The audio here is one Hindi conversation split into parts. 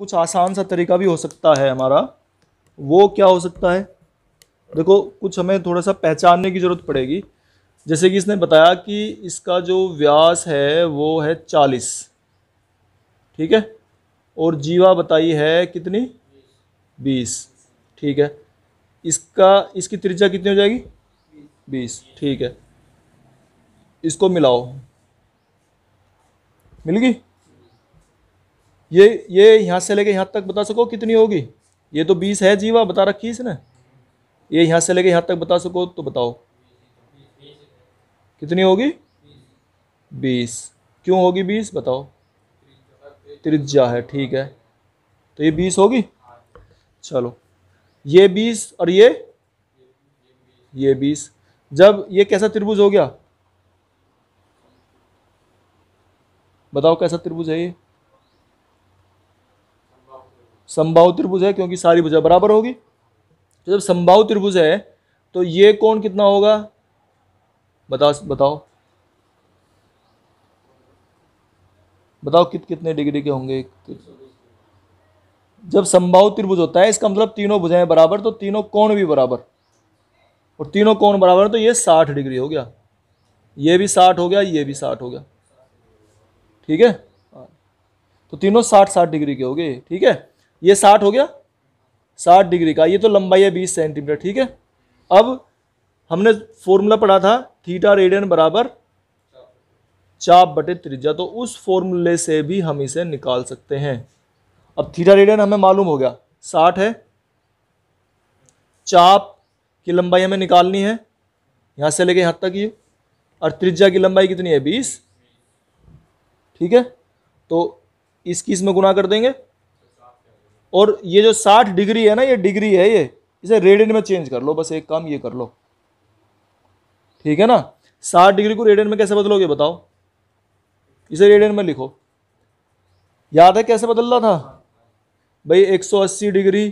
कुछ आसान सा तरीका भी हो सकता है हमारा वो क्या हो सकता है देखो कुछ हमें थोड़ा सा पहचानने की ज़रूरत पड़ेगी जैसे कि इसने बताया कि इसका जो व्यास है वो है चालीस ठीक है और जीवा बताई है कितनी बीस ठीक है इसका इसकी त्रिज्या कितनी हो जाएगी बीस ठीक है इसको मिलाओ मिल गई ये ये यहाँ से लेके यहाँ तक बता सको कितनी होगी ये तो बीस है जीवा बता रखी इसने ये यहाँ से लेके यहाँ तक बता सको तो बताओ कितनी होगी बीस क्यों होगी बीस बताओ त्रिज्या है ठीक है तो ये बीस होगी चलो ये बीस और ये ये बीस जब ये कैसा त्रिभुज हो गया बताओ कैसा त्रिभुज है ये संभाव त्रिभुज है क्योंकि सारी भुजा बराबर होगी तो जब संभाव त्रिभुज है तो ये कौन कितना होगा बता बताओ बताओ कित कितने डिग्री के होंगे जब संभाव त्रिभुज होता है इसका मतलब तीनों भुजाएं बराबर तो तीनों कोण भी बराबर और तीनों कोण बराबर तो ये साठ डिग्री हो गया ये भी साठ हो गया ये भी साठ हो गया ठीक है तो तीनों साठ साठ डिग्री के हो गए ठीक है ये साठ हो गया साठ डिग्री का ये तो लंबाई है बीस सेंटीमीटर ठीक है अब हमने फॉर्मूला पढ़ा था थीटा रेडियन बराबर चाप बटे त्रिज्या तो उस फॉर्मूले से भी हम इसे निकाल सकते हैं अब थीटा रेडियन हमें मालूम हो गया साठ है चाप की लंबाई हमें निकालनी है यहाँ से लेके यहाँ तक ये और त्रिज्या की लंबाई कितनी है बीस ठीक है तो इसकी इसमें गुना कर देंगे और ये जो साठ डिग्री है ना ये डिग्री है ये इसे रेडियन में चेंज कर लो बस एक काम ये कर लो ठीक है ना साठ डिग्री को रेडियन में कैसे बदलोगे बताओ इसे रेडियन में लिखो याद है कैसे बदलना था भाई 180 डिग्री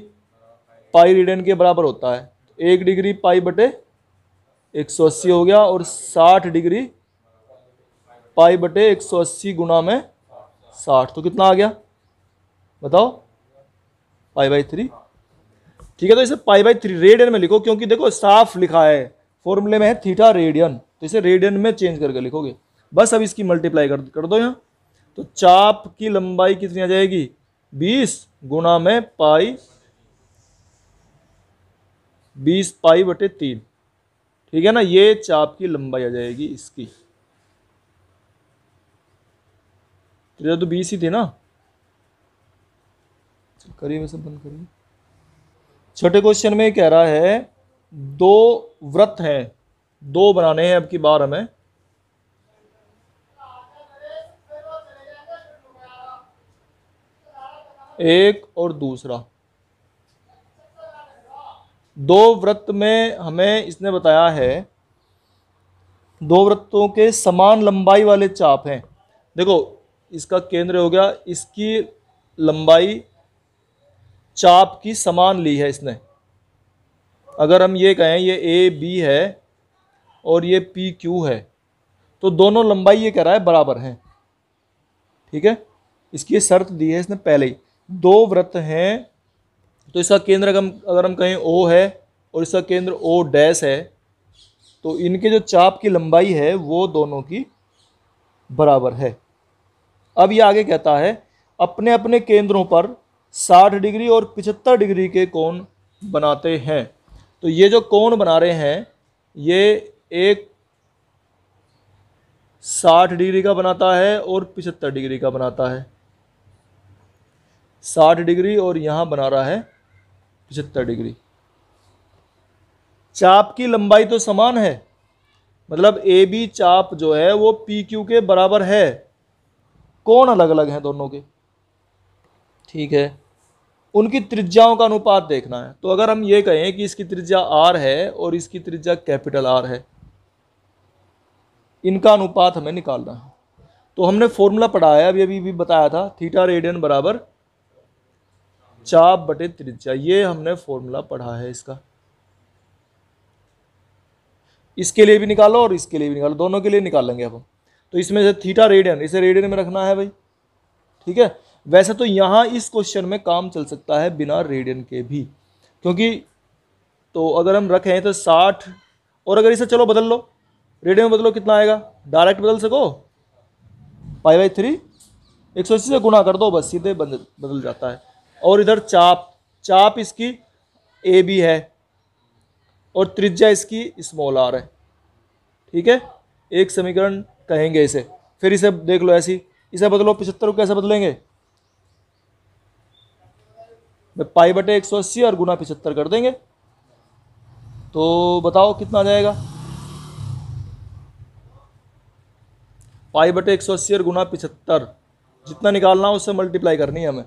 पाई रेडियन के बराबर होता है एक डिग्री पाई बटे 180 हो गया और 60 डिग्री पाई बटे 180 गुना में 60 तो कितना आ गया बताओ पाई बाई थ्री ठीक है तो इसे पाई बाई थ्री रेडियन में लिखो क्योंकि देखो साफ लिखा है फॉर्मूले में है थीटा रेडियन तो इसे रेडियन में चेंज करके लिखोगे बस अब इसकी मल्टीप्लाई कर कर दो यहाँ तो चाप की लंबाई कितनी आ जाएगी बीस गुना में पाई बीस पाई बटे तीन ठीक है ना ये चाप की लंबाई आ जाएगी इसकी तो, तो बीस ही थी ना करिए वैसे बंद करिए छठे क्वेश्चन में कह रहा है दो व्रत हैं दो बनाने हैं अब की बार हमें एक और दूसरा दो व्रत में हमें इसने बताया है दो व्रतों के समान लंबाई वाले चाप हैं देखो इसका केंद्र हो गया इसकी लंबाई चाप की समान ली है इसने अगर हम ये कहें ये ए बी है और ये पी क्यू है तो दोनों लंबाई ये कह रहा है बराबर हैं ठीक है इसकी ये शर्त दी है इसने पहले ही दो व्रत हैं तो इसका केंद्र हम अगर हम कहें ओ है और इसका केंद्र ओ डैश है तो इनके जो चाप की लंबाई है वो दोनों की बराबर है अब ये आगे कहता है अपने अपने केंद्रों पर साठ डिग्री और पिछहत्तर डिग्री के कोण बनाते हैं तो ये जो कोण बना रहे हैं ये एक साठ डिग्री का बनाता है और पिछहत्तर डिग्री का बनाता है साठ डिग्री और यहाँ बना रहा है पिचहत्तर डिग्री चाप की लंबाई तो समान है मतलब ए बी चाप जो है वो पी क्यू के बराबर है कौन अलग अलग हैं दोनों के ठीक है उनकी त्रिज्याओं का अनुपात देखना है तो अगर हम ये कहें कि इसकी त्रिज्या आर है और इसकी त्रिज्या कैपिटल आर है इनका अनुपात हमें निकालना है तो हमने फॉर्मूला पढ़ाया अभी अभी भी बताया था थीटा रेडियन बराबर चाप बटे त्रिज्या ये हमने फॉर्मूला पढ़ा है इसका इसके लिए भी निकालो और इसके लिए भी निकालो दोनों के लिए निकाल लेंगे अब हम तो इसमें से थीटा रेडियन इसे रेडियन में रखना है भाई ठीक है वैसे तो यहाँ इस क्वेश्चन में काम चल सकता है बिना रेडियन के भी क्योंकि तो अगर हम रखें तो साठ और अगर इसे चलो बदल लो रेडियन में बदलो कितना आएगा डायरेक्ट बदल सको फाइव बाई थ्री एक सौ अस्सी से गुना कर दो बस सीधे बदल बदल जाता है और इधर चाप चाप इसकी ए बी है और त्रिज्या इसकी स्मॉल आर है ठीक है एक समीकरण कहेंगे इसे फिर इसे देख लो ऐसी इसे बदलो पिछहत्तर को कैसे बदलेंगे में पाई बटे एक सौ अस्सी और गुना पिछहत्तर कर देंगे तो बताओ कितना आ जाएगा पाई बटे एक सौ अस्सी और गुना पिछहत्तर जितना निकालना है उससे मल्टीप्लाई करनी है हमें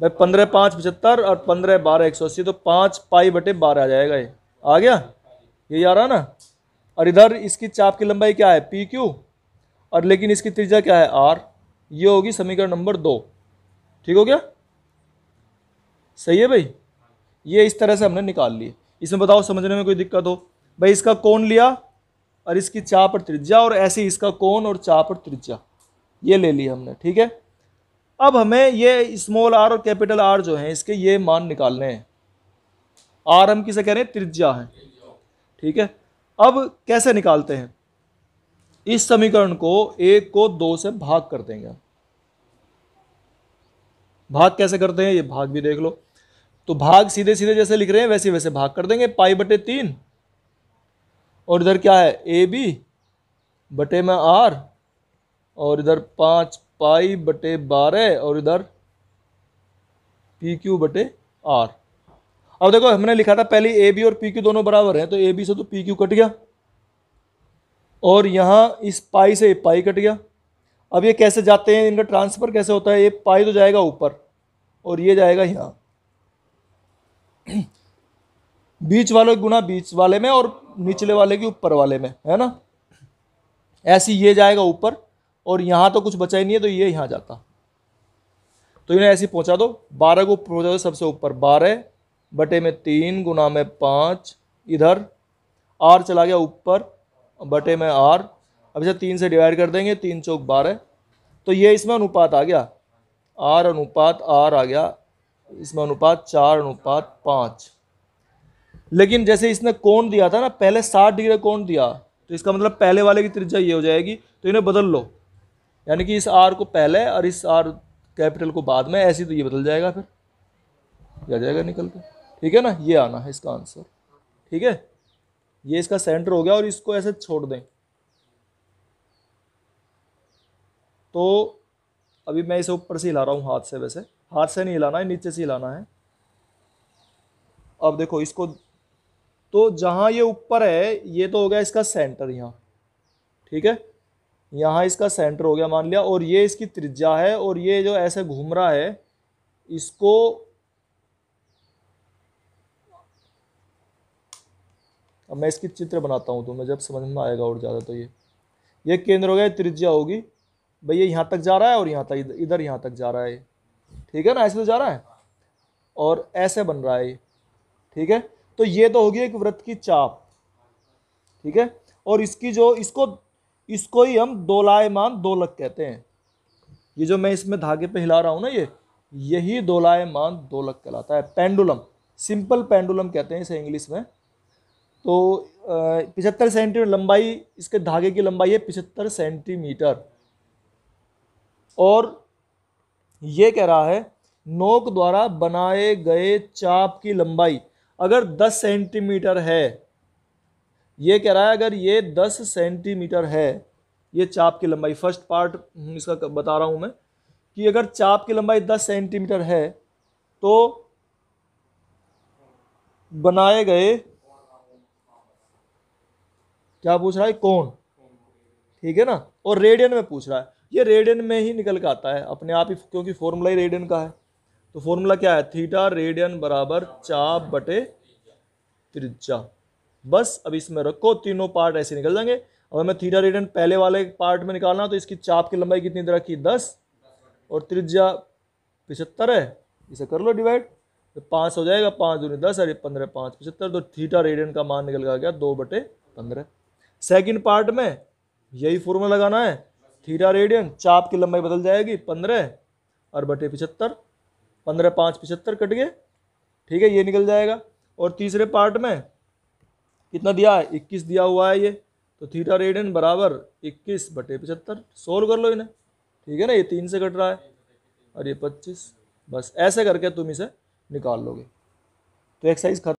भाई पंद्रह पाँच पचहत्तर और पंद्रह बारह एक सौ अस्सी तो पाँच पाई बटे बारह आ जाएगा ये आ गया ये आ रहा ना और इधर इसकी चाप की लंबाई क्या है पी क्यू और लेकिन इसकी त्रिज्या क्या है आर ये होगी समीकरण नंबर दो ठीक हो गया सही है भाई ये इस तरह से हमने निकाल लिए इसमें बताओ समझने में कोई दिक्कत हो भाई इसका कौन लिया और इसकी चाप और त्रिज्या और ऐसे इसका कौन और चाप और त्रिज्या ये ले लिया हमने ठीक है अब हमें ये स्मॉल आर और कैपिटल आर जो है इसके ये मान निकालने हैं आर हम किसे कह रहे हैं त्रिज्या है ठीक है अब कैसे निकालते हैं इस समीकरण को एक को दो से भाग कर देंगे भाग कैसे करते हैं ये भाग भी देख लो तो भाग सीधे सीधे जैसे लिख रहे हैं वैसे वैसे भाग कर देंगे पाई बटे तीन और इधर क्या है ए बी बटे में आर और इधर पाँच पाई बटे बारह और इधर पी क्यू बटे आर अब देखो हमने लिखा था पहले ए बी और पी क्यू दोनों बराबर हैं तो ए बी से तो पी क्यू कट गया और यहाँ इस पाई से पाई कट गया अब ये कैसे जाते हैं इनका ट्रांसफ़र कैसे होता है ये पाई तो जाएगा ऊपर और ये जाएगा यहाँ बीच वाले गुना बीच वाले में और निचले वाले के ऊपर वाले में है ना ऐसी ये जाएगा ऊपर और यहाँ तो कुछ बचा ही नहीं है तो ये यहाँ जाता तो इन्हें ऐसे पहुँचा दो बारह को पहुँचा दो सबसे ऊपर बारह बटे में तीन गुना में पाँच इधर आर चला गया ऊपर बटे में आर अब इसे तीन से डिवाइड कर देंगे तीन चौक बारह तो ये इसमें अनुपात आ गया आर अनुपात आर आ गया इसमें अनुपात चार अनुपात पाँच लेकिन जैसे इसने कोण दिया था ना पहले साठ डिग्री कोण दिया तो इसका मतलब पहले वाले की त्रिज्या ये हो जाएगी तो इन्हें बदल लो यानी कि इस आर को पहले और इस आर कैपिटल को बाद में ऐसी तो ये बदल जाएगा फिर आ जाएगा निकल के ठीक है ना ये आना है इसका आंसर ठीक है ये इसका सेंटर हो गया और इसको ऐसे छोड़ दें तो अभी मैं इसे ऊपर से हिला रहा हूँ हाथ से वैसे हाथ से नहीं हिलाना है नीचे से हिलाना है अब देखो इसको तो जहाँ ये ऊपर है ये तो हो गया इसका सेंटर यहाँ ठीक है यहाँ इसका सेंटर हो गया मान लिया और ये इसकी त्रिज्या है और ये जो ऐसे घूम रहा है इसको अब मैं इसकी चित्र बनाता हूँ तो मैं जब समझ में आएगा और ज़्यादा तो ये ये केंद्र हो गया त्रिज्या होगी भाई ये यहाँ तक जा रहा है और यहाँ तक इधर यहाँ तक जा रहा है ठीक है ना ऐसे तो जा रहा है और ऐसे बन रहा है ये ठीक है तो ये तो होगी एक वृत्त की चाप ठीक है और इसकी जो इसको इसको ही हम दोलायमान दोलक कहते हैं ये जो मैं इसमें धागे पे हिला रहा हूँ ना ये यही दोलायमान दोलक कहलाता है पेंडुलम सिंपल पेंडुलम कहते हैं इसे इंग्लिश में तो पिछहत्तर सेंटीमीटर लंबाई इसके धागे की लंबाई है पिचहत्तर सेंटीमीटर और ये कह रहा है नोक द्वारा बनाए गए चाप की लंबाई अगर 10 सेंटीमीटर है ये कह रहा है अगर ये 10 सेंटीमीटर है ये चाप की लंबाई फर्स्ट पार्ट इसका बता रहा हूँ मैं कि अगर चाप की लंबाई 10 सेंटीमीटर है तो बनाए गए क्या पूछ रहा है कौन ठीक है ना और रेडियन में पूछ रहा है ये रेडियन में ही निकल के आता है अपने आप ही क्योंकि फॉर्मूला ही रेडियन का है तो फॉर्मूला क्या है थीटा रेडियन बराबर चाप बटे त्रिज्या बस अब इसमें रखो तीनों पार्ट ऐसे निकल जाएंगे अब हमें थीटा रेडियन पहले वाले पार्ट में निकालना तो इसकी चाप की लंबाई कितनी दे रखी दस और त्रिज्या पिछहत्तर है इसे कर लो डिवाइड तो पाँच हो जाएगा पाँच दूनी दस अरे पंद्रह पाँच पिछहत्तर तो थीटा रेडियन का मान निकल गया दो बटे पंद्रह सेकेंड पार्ट में यही फॉर्मूला लगाना है थीटा रेडियन चाप की लंबाई बदल जाएगी पंद्रह और बटे पिछहत्तर पंद्रह पाँच पिछहत्तर कट गए ठीक है ये निकल जाएगा और तीसरे पार्ट में कितना दिया है इक्कीस दिया हुआ है ये तो थीटा रेडियन बराबर इक्कीस बटे पिछहत्तर सोल्व कर लो इन्हें ठीक है ना ये तीन से कट रहा है और ये पच्चीस बस ऐसे करके तुम इसे निकाल लोगे तो एक्सरसाइज खत्म